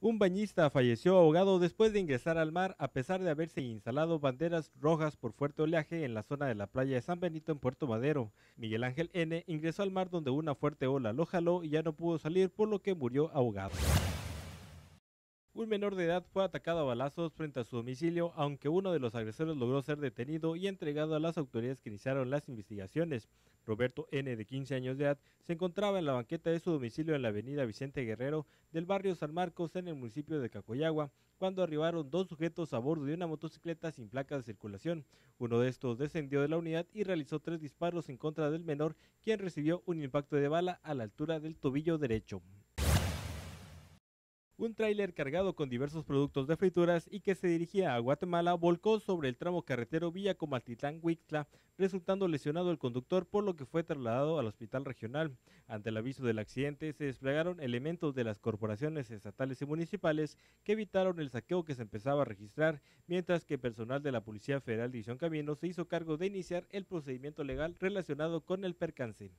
Un bañista falleció ahogado después de ingresar al mar a pesar de haberse instalado banderas rojas por fuerte oleaje en la zona de la playa de San Benito en Puerto Madero. Miguel Ángel N ingresó al mar donde una fuerte ola lo jaló y ya no pudo salir por lo que murió ahogado. Un menor de edad fue atacado a balazos frente a su domicilio, aunque uno de los agresores logró ser detenido y entregado a las autoridades que iniciaron las investigaciones. Roberto N., de 15 años de edad, se encontraba en la banqueta de su domicilio en la avenida Vicente Guerrero del barrio San Marcos, en el municipio de Cacoyagua, cuando arribaron dos sujetos a bordo de una motocicleta sin placa de circulación. Uno de estos descendió de la unidad y realizó tres disparos en contra del menor, quien recibió un impacto de bala a la altura del tobillo derecho. Un tráiler cargado con diversos productos de frituras y que se dirigía a Guatemala volcó sobre el tramo carretero Villa Comaltitán Huixla, resultando lesionado el conductor por lo que fue trasladado al hospital regional. Ante el aviso del accidente se desplegaron elementos de las corporaciones estatales y municipales que evitaron el saqueo que se empezaba a registrar, mientras que personal de la Policía Federal División Camino se hizo cargo de iniciar el procedimiento legal relacionado con el percance.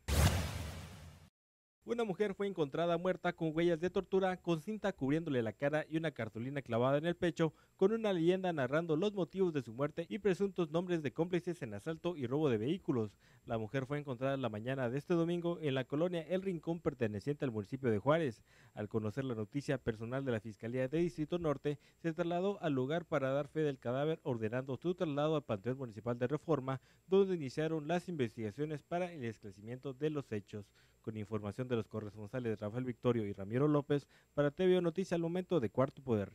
Una mujer fue encontrada muerta con huellas de tortura, con cinta cubriéndole la cara y una cartulina clavada en el pecho, con una leyenda narrando los motivos de su muerte y presuntos nombres de cómplices en asalto y robo de vehículos. La mujer fue encontrada la mañana de este domingo en la colonia El Rincón perteneciente al municipio de Juárez. Al conocer la noticia, personal de la Fiscalía de Distrito Norte se trasladó al lugar para dar fe del cadáver, ordenando su traslado al Panteón Municipal de Reforma, donde iniciaron las investigaciones para el esclarecimiento de los hechos. Con información de los corresponsales Rafael Victorio y Ramiro López para TVO Noticias al momento de Cuarto Poder.